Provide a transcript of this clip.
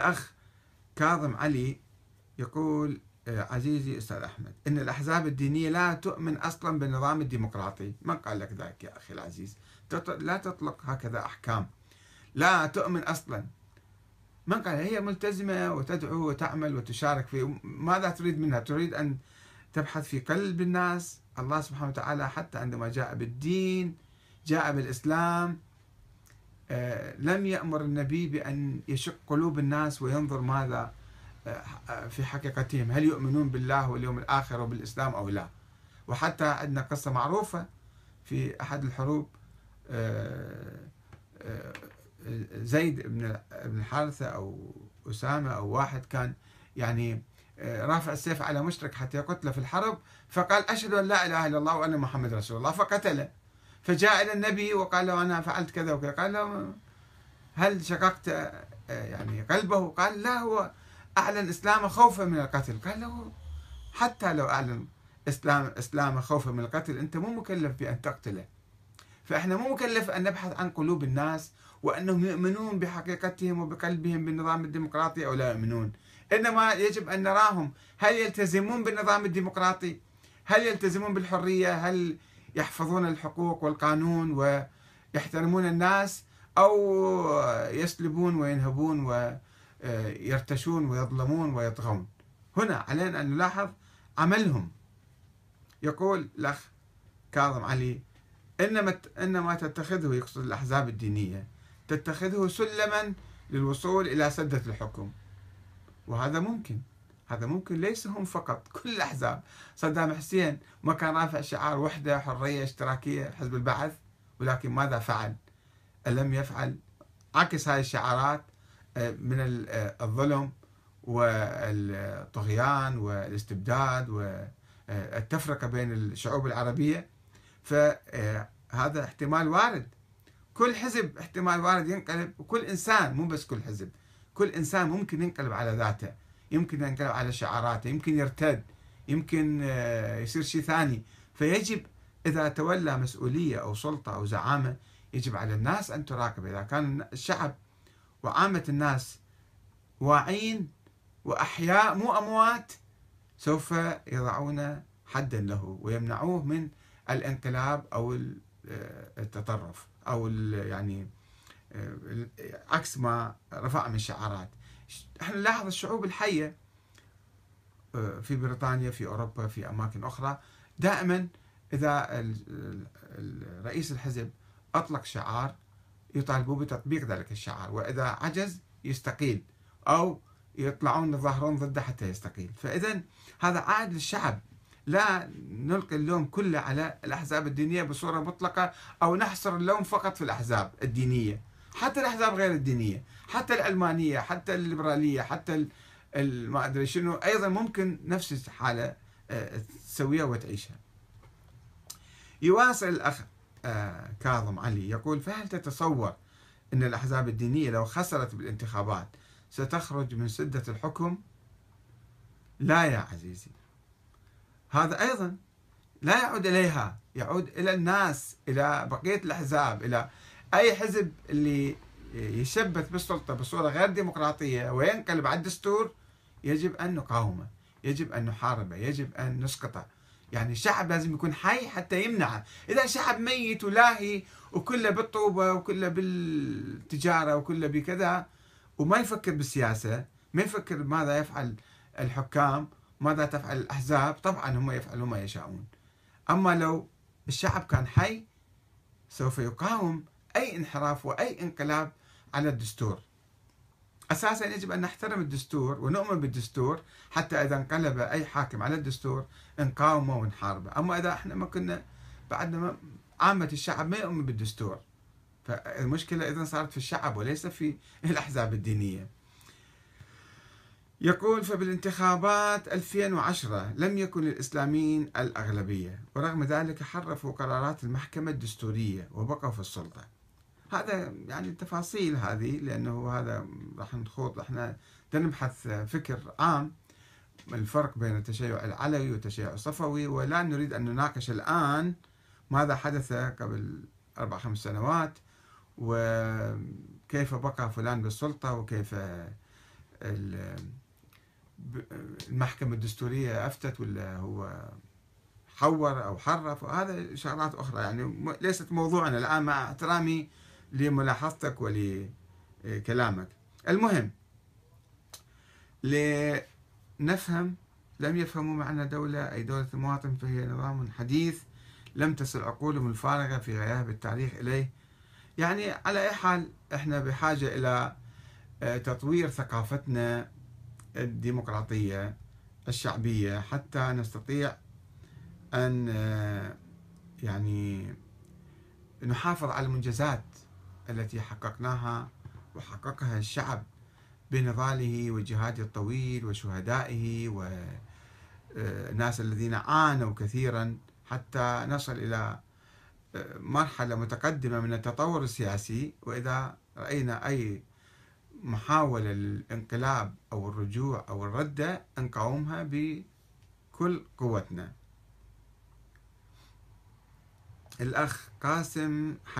أخ كاظم علي يقول آه، عزيزي أستاذ أحمد إن الأحزاب الدينية لا تؤمن أصلا بالنظام الديمقراطي من قال لك ذلك يا أخي العزيز لا تطلق هكذا أحكام لا تؤمن أصلا من قال هي ملتزمة وتدعو وتعمل وتشارك في ماذا تريد منها تريد أن تبحث في قلب الناس الله سبحانه وتعالى حتى عندما جاء بالدين جاء بالإسلام آه، لم يأمر النبي بأن يشق قلوب الناس وينظر ماذا آه، آه، في حقيقتهم هل يؤمنون بالله واليوم الآخر وبالإسلام أو لا وحتى عندنا قصة معروفة في أحد الحروب زيد بن الحارثة أو أسامة أو واحد كان يعني رافع السيف على مشرك حتى يقتله في الحرب فقال أشهد أن لا إله إلا الله وأن محمد رسول الله فقتله فجاء إلى النبي وقال له أنا فعلت كذا وكذا قال له هل شققت يعني قلبه قال لا هو أعلن إسلامه خوفا من القتل قال له حتى لو أعلن إسلام إسلامه خوفا من القتل أنت مو مكلف بأن تقتله فإحنا مو مكلف أن نبحث عن قلوب الناس وأنهم يؤمنون بحقيقتهم وبقلبهم بالنظام الديمقراطي أو لا يؤمنون إنما يجب أن نراهم هل يلتزمون بالنظام الديمقراطي هل يلتزمون بالحرية هل يحفظون الحقوق والقانون ويحترمون الناس أو يسلبون وينهبون ويرتشون ويظلمون ويطغون هنا علينا أن نلاحظ عملهم يقول الأخ كاظم علي إنما, إنما تتخذه يقصد الأحزاب الدينية تتخذه سلما للوصول إلى سدة الحكم وهذا ممكن هذا ممكن ليس هم فقط كل الأحزاب صدام حسين ما كان رافع شعار وحدة حرية اشتراكية حزب البعث ولكن ماذا فعل ألم يفعل عكس هذه الشعارات آه، من آه، الظلم والطغيان والاستبداد والتفرقة آه، بين الشعوب العربية فهذا احتمال وارد كل حزب احتمال وارد ينقلب وكل إنسان مو بس كل حزب كل إنسان ممكن ينقلب على ذاته يمكن ينقلب على شعاراته يمكن يرتد يمكن آه، يصير شيء ثاني فيجب إذا تولى مسؤولية أو سلطة أو زعامة يجب على الناس أن تراقب إذا كان الشعب وعامة الناس واعين وأحياء مو أموات سوف يضعون حدا له ويمنعوه من الانقلاب أو آه، التطرف أو يعني آه، عكس ما رفع من شعارات احنا نلاحظ الشعوب الحية آه، في بريطانيا في أوروبا في أماكن أخرى دائما إذا رئيس الحزب أطلق شعار يطالبوا بتطبيق ذلك الشعار وإذا عجز يستقيل أو يطلعون يظاهرون ضده حتى يستقيل فإذا هذا عائد للشعب لا نلقي اللوم كله على الأحزاب الدينية بصورة مطلقة أو نحصر اللوم فقط في الأحزاب الدينية حتى الأحزاب غير الدينية حتى الألمانية حتى الليبرالية حتى ما أدري شنو أيضا ممكن نفس الحالة آه، تسويها وتعيشها يواصل الأخ آه، كاظم علي يقول فهل تتصور أن الأحزاب الدينية لو خسرت بالانتخابات ستخرج من سدة الحكم لا يا عزيزي هذا أيضا لا يعود إليها يعود إلى الناس إلى بقية الأحزاب إلى أي حزب اللي يشبث بالسلطة بصورة غير ديمقراطية وينقلب على الدستور يجب أن نقاومه يجب أن نحاربه يجب أن نسقطه يعني الشعب لازم يكون حي حتى يمنعه إذا شعب ميت ولاهي وكله بالطوبة وكله بالتجارة وكله بكذا وما يفكر بالسياسة ما يفكر ماذا يفعل الحكام ماذا تفعل الأحزاب طبعا هم يفعلون ما يشاءون أما لو الشعب كان حي سوف يقاوم أي انحراف وأي انقلاب على الدستور أساسا يجب أن نحترم الدستور ونؤمن بالدستور حتى إذا انقلب أي حاكم على الدستور نقاومه ونحاربه أما إذا إحنا ما كنا بعدنا عامة الشعب ما يؤمن بالدستور فالمشكلة إذا صارت في الشعب وليس في الأحزاب الدينية يقول فبالانتخابات 2010 لم يكن الاسلاميين الأغلبية ورغم ذلك حرفوا قرارات المحكمة الدستورية وبقوا في السلطة هذا يعني تفاصيل هذه لأنه هذا راح نخوض احنا نبحث فكر عام الفرق بين التشيع العلوي والتشيع الصفوي ولا نريد أن نناقش الآن ماذا حدث قبل أربع خمس سنوات وكيف بقى فلان بالسلطة وكيف المحكمة الدستورية أفتت ولا هو حور أو حرف وهذا شغلات أخرى يعني ليست موضوعنا الآن مع احترامي لملاحظتك ولكلامك المهم لنفهم لم يفهموا معنى دولة أي دولة المواطن فهي نظام حديث لم تصل عقولهم الفارغة في غياب التاريخ إليه يعني على أي حال إحنا بحاجة إلى آه، تطوير ثقافتنا الديمقراطية الشعبية حتى نستطيع أن آه، يعني نحافظ على المنجزات التي حققناها وحققها الشعب بنضاله وجهاده الطويل وشهدائه والناس آه، الذين عانوا كثيرا حتى نصل إلى آه، مرحلة متقدمة من التطور السياسي وإذا رأينا أي محاولة للانقلاب أو الرجوع أو الردة نقاومها بكل قوتنا الأخ قاسم